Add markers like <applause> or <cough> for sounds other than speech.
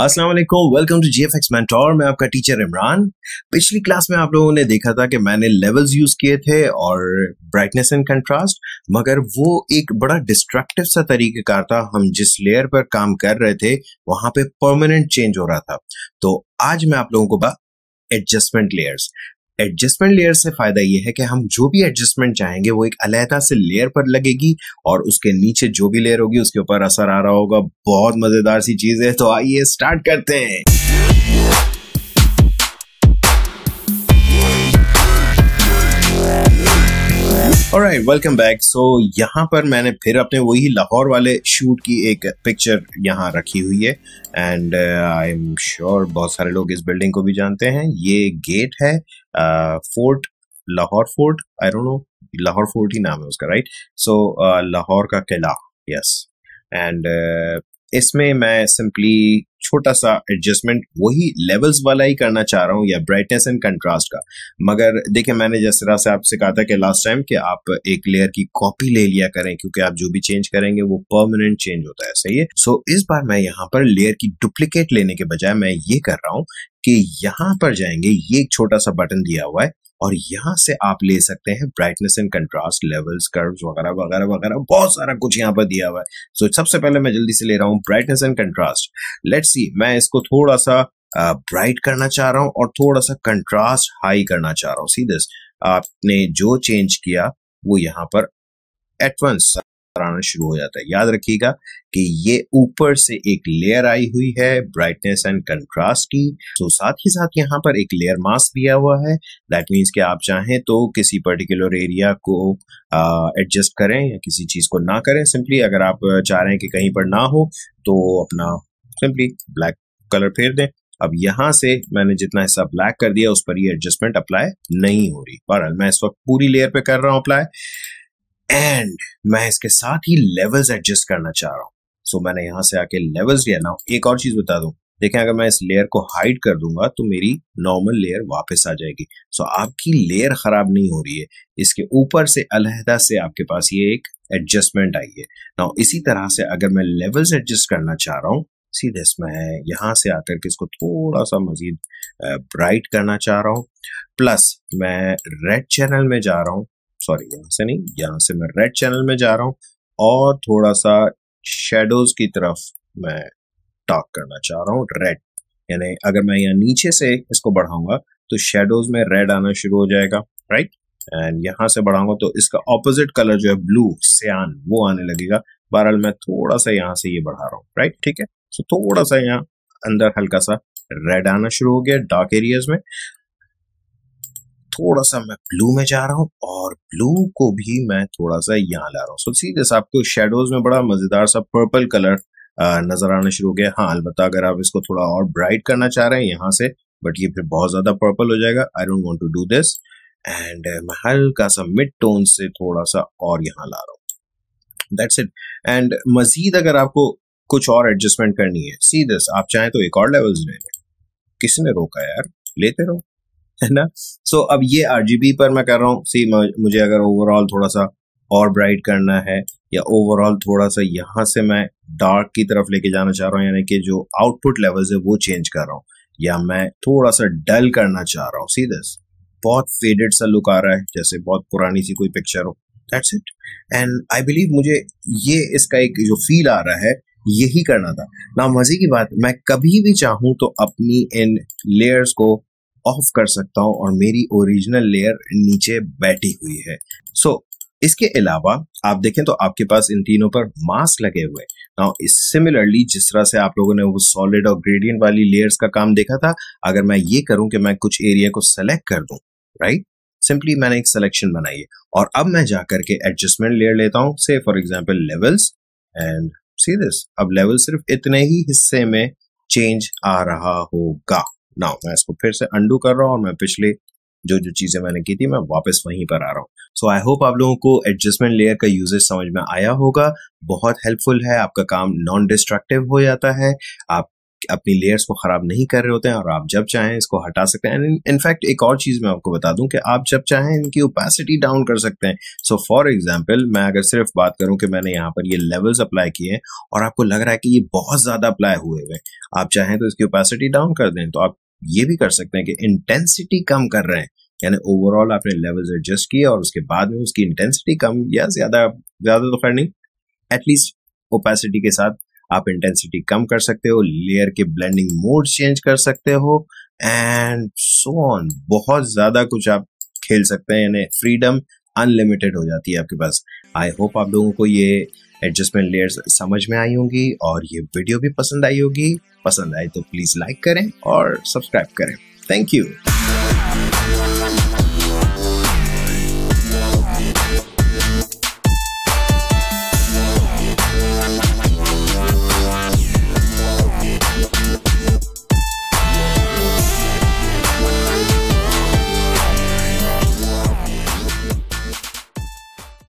अस्सलाम वालेकुम welcome to GFX mentor मैं आपका टीचर इमरान पिछली क्लास में आप लोगों ने देखा था कि मैंने लेवल्स यूज किए थे और ब्राइटनेस एंड कंट्रास्ट मगर वो एक बड़ा डिस्ट्रक्टिव सा तरीकेकार था हम जिस लेयर पर काम कर रहे थे वहां पे परमानेंट चेंज हो रहा था तो आज मैं आप लोगों को बात एडजस्टमेंट लेयर्स एडजस्टमेंट लेयर से फायदा ये है कि हम जो भी एडजस्टमेंट चाहेंगे वो एक अलहदा से लेयर पर लगेगी और उसके नीचे जो भी लेयर होगी उसके ऊपर असर आ रहा होगा बहुत मजेदार सी चीज है तो आइए स्टार्ट करते हैं राइट वेलकम बैक सो यहाँ पर मैंने फिर अपने वही लाहौर वाले शूट की एक पिक्चर यहाँ रखी हुई है एंड आई एम श्योर बहुत सारे लोग इस बिल्डिंग को भी जानते हैं ये गेट है fort Lahore fort I don't know Lahore fort ही नाम है उसका राइट सो लाहौर का किला यस एंड uh, इसमें मैं सिंपली छोटा सा एडजस्टमेंट वही लेवल्स वाला ही करना चाह रहा हूँ या ब्राइटनेस एंड कंट्रास्ट का मगर देखिए मैंने जिस तरह से आपसे कहा था कि लास्ट टाइम कि आप एक लेयर की कॉपी ले लिया करें क्योंकि आप जो भी चेंज करेंगे वो परमानेंट चेंज होता है सही है सो इस बार मैं यहाँ पर लेयर की डुप्लीकेट लेने के बजाय मैं ये कर रहा हूँ कि यहाँ पर जाएंगे ये एक छोटा सा बटन दिया हुआ है और यहाँ से आप ले सकते हैं brightness and contrast levels curves वगैरह वगैरह वगैरह बहुत सारा कुछ यहाँ पर दिया हुआ है सो so, सबसे पहले मैं जल्दी से ले रहा हूँ brightness and contrast let see मैं इसको थोड़ा सा ब्राइट uh, करना चाह रहा हूँ और थोड़ा सा कंट्रास्ट हाई करना चाह रहा हूँ सी दिस आपने जो चेंज किया वो यहाँ पर एटवंस आना शुरू हो जाता है याद रखिएगा कि ये ऊपर से एक लेयर आई हुई है ब्राइटनेस एंड कंट्रास्ट की तो साथ ही साथ यहाँ पर एक लेयर मास्क दिया हुआ है दैट मीन्स कि आप चाहें तो किसी पर्टिकुलर एरिया को एडजस्ट uh, करें या किसी चीज़ को ना करें सिंपली अगर आप चाह रहे हैं कि कहीं पर ना हो तो अपना सिंपली ब्लैक कलर फेर दें अब यहां से मैंने जितना हिस्सा ब्लैक कर दिया उस पर ये एडजस्टमेंट अप्लाई नहीं हो रही और मैं इस वक्त पूरी लेयर पे कर रहा हूं अप्लाई एंड मैं इसके साथ ही लेवल्स एडजस्ट करना चाह रहा हूं सो so, मैंने यहां से आके लेवल्स लिया ना एक और चीज बता दू देखें अगर मैं इस लेयर को हाइड कर दूंगा तो मेरी नॉर्मल लेयर वापस आ जाएगी सो so, आपकी लेयर खराब नहीं हो रही है इसके ऊपर से अलहदा से आपके पास ये एक एडजस्टमेंट आई है ना इसी तरह से अगर मैं लेवल्स एडजस्ट करना चाह रहा हूँ सीधे इसमें यहां से आकर के इसको थोड़ा सा मजीद ब्राइट करना चाह रहा हूँ प्लस मैं रेड चैनल में जा रहा हूँ सॉरी यहाँ से नहीं यहाँ से मैं रेड चैनल में जा रहा हूँ और थोड़ा सा शेडोज की तरफ मैं टॉक करना चाह रहा हूँ रेड यानी अगर मैं यहाँ नीचे से इसको बढ़ाऊंगा तो शेडोज में रेड आना शुरू हो जाएगा राइट एंड यहाँ से बढ़ाऊंगा तो इसका ऑपोजिट कलर जो है ब्लू सियान वो आने लगेगा बहरहाल मैं थोड़ा सा यहाँ से ये यह बढ़ा रहा हूँ राइट ठीक है तो थोड़ा सा यहाँ अंदर हल्का सा रेड आना शुरू हो गया डार्क एरियाज में थोड़ा सा मैं ब्लू में जा रहा हूँ और ब्लू को भी मैं थोड़ा सा यहाँ ला रहा हूँ सो सीधे आपको शेडोज में बड़ा मजेदार सा पर्पल कलर नजर आना शुरू हो गया हाँ अलबत्त अगर आप इसको थोड़ा और ब्राइट करना चाह रहे हैं यहाँ से बट ये फिर बहुत ज्यादा पर्पल हो जाएगा I don't want to do this and मैं हल्का सा मिड टोन से थोड़ा सा और यहाँ ला रहा हूँ दैट्स इट एंड मजीद अगर आपको कुछ और एडजस्टमेंट करनी है सीधे आप चाहें तो एक और लेवल्स ले लें किसने रोका यार लेते रहो <laughs> है ना सो अब ये आर पर मैं कर रहा हूँ सी मुझे अगर ओवरऑल थोड़ा सा और ब्राइट करना है या ओवरऑल थोड़ा सा यहाँ से मैं डार्क की तरफ लेके जाना चाह रहा हूँ यानी कि जो आउटपुट लेवल्स है वो चेंज कर रहा हूँ या मैं थोड़ा सा डल करना चाह रहा हूँ दस बहुत फेडेड सा लुक आ रहा है जैसे बहुत पुरानी सी कोई पिक्चर हो that's it and I believe मुझे ये इसका एक जो फील आ रहा है यही करना था ना मजे की बात मैं कभी भी चाहूं तो अपनी इन लेयर्स को ऑफ कर सकता हूँ और मेरी ओरिजिनल लेयर नीचे बैठी हुई है सो so, इसके अलावा आप देखें तो आपके पास इन तीनों पर मास्क लगे हुए नाउ सिमिलरली जिस तरह से आप लोगों ने वो सॉलिड और ग्रेडियंट वाली लेयर्स का काम देखा था अगर मैं ये करूं कि मैं कुछ एरिया को सेलेक्ट कर दूं राइट सिंपली मैंने एक सिलेक्शन बनाई है और अब मैं जाकर के एडजस्टमेंट लेयर लेता हूं say for example levels and see this अब लेवल सिर्फ इतने ही हिस्से में चेंज आ रहा होगा नाउ मैं इसको फिर से अंडू कर रहा हूँ और मैं पिछले जो जो चीज़ें मैंने की थी मैं वापस वहीं पर आ रहा हूँ सो आई होप आप लोगों को एडजस्टमेंट लेयर का यूजेज समझ में आया होगा बहुत हेल्पफुल है आपका काम नॉन डिस्ट्रक्टिव हो जाता है आप अपनी लेयर्स को ख़राब नहीं कर रहे होते हैं और आप जब चाहें इसको हटा सकते हैं इनफैक्ट एक और चीज़ मैं आपको बता दूं कि आप जब चाहें इनकी ओपेसिटी डाउन कर सकते हैं सो फॉर एग्जांपल मैं अगर सिर्फ बात करूं कि मैंने यहाँ पर ये लेवल्स अप्लाई किए हैं और आपको लग रहा है कि ये बहुत ज़्यादा अप्लाई हुए हुए आप चाहें तो इसकी ओपेसिटी डाउन कर दें तो आप ये भी कर सकते हैं कि इंटेंसिटी कम कर रहे हैं यानी ओवरऑल आपने लेवल्स एडजस्ट किए और उसके बाद में उसकी इंटेंसिटी कम या ज्यादा ज्यादा तो खैर नहीं एटलीस्ट ओपेसिटी के साथ आप इंटेंसिटी कम कर सकते हो लेयर के ब्लेंडिंग मोड चेंज कर सकते हो एंड सो ऑन बहुत ज्यादा कुछ आप खेल सकते हैं यानी फ्रीडम अनलिमिटेड हो जाती है आपके पास आई होप आप लोगों को ये एडजस्टमेंट लेयर्स समझ में आई होंगी और ये वीडियो भी पसंद आई होगी पसंद आए तो प्लीज लाइक करें और सब्सक्राइब करें थैंक यू